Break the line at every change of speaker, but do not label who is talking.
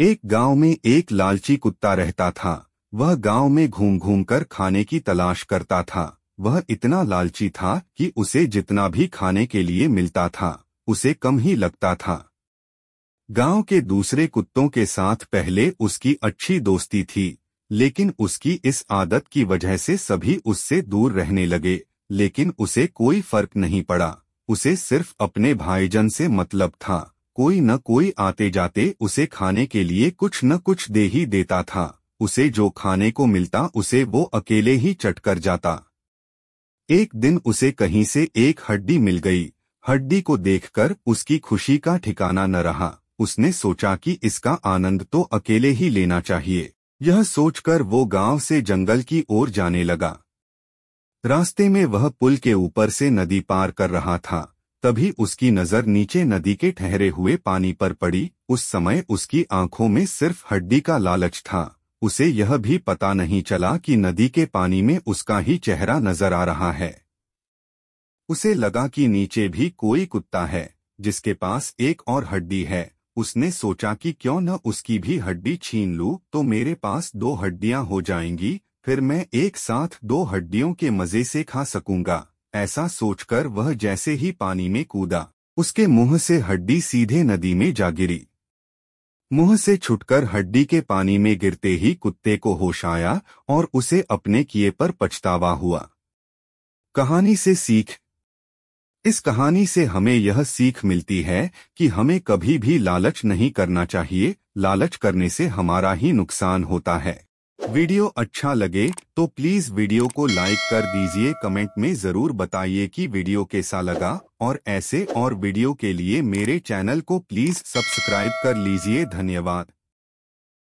एक गांव में एक लालची कुत्ता रहता था वह गांव में घूम घूम कर खाने की तलाश करता था वह इतना लालची था कि उसे जितना भी खाने के लिए मिलता था उसे कम ही लगता था गांव के दूसरे कुत्तों के साथ पहले उसकी अच्छी दोस्ती थी लेकिन उसकी इस आदत की वजह से सभी उससे दूर रहने लगे लेकिन उसे कोई फर्क नहीं पड़ा उसे सिर्फ अपने भाईजन से मतलब था कोई न कोई आते जाते उसे खाने के लिए कुछ न कुछ दे ही देता था उसे जो खाने को मिलता उसे वो अकेले ही चट कर जाता एक दिन उसे कहीं से एक हड्डी मिल गई हड्डी को देखकर उसकी खुशी का ठिकाना न रहा उसने सोचा कि इसका आनंद तो अकेले ही लेना चाहिए यह सोचकर वो गांव से जंगल की ओर जाने लगा रास्ते में वह पुल के ऊपर से नदी पार कर रहा था तभी उसकी नजर नीचे नदी के ठहरे हुए पानी पर पड़ी उस समय उसकी आंखों में सिर्फ हड्डी का लालच था उसे यह भी पता नहीं चला कि नदी के पानी में उसका ही चेहरा नजर आ रहा है उसे लगा कि नीचे भी कोई कुत्ता है जिसके पास एक और हड्डी है उसने सोचा कि क्यों न उसकी भी हड्डी छीन लूं तो मेरे पास दो हड्डियां हो जाएंगी फिर मैं एक साथ दो हड्डियों के मजे से खा सकूंगा ऐसा सोचकर वह जैसे ही पानी में कूदा उसके मुंह से हड्डी सीधे नदी में जा गिरी मुंह से छुटकर हड्डी के पानी में गिरते ही कुत्ते को होश आया और उसे अपने किए पर पछतावा हुआ कहानी से सीख इस कहानी से हमें यह सीख मिलती है कि हमें कभी भी लालच नहीं करना चाहिए लालच करने से हमारा ही नुकसान होता है वीडियो अच्छा लगे तो प्लीज वीडियो को लाइक कर दीजिए कमेंट में जरूर बताइए कि वीडियो कैसा लगा और ऐसे और वीडियो के लिए मेरे चैनल को प्लीज सब्सक्राइब कर लीजिए धन्यवाद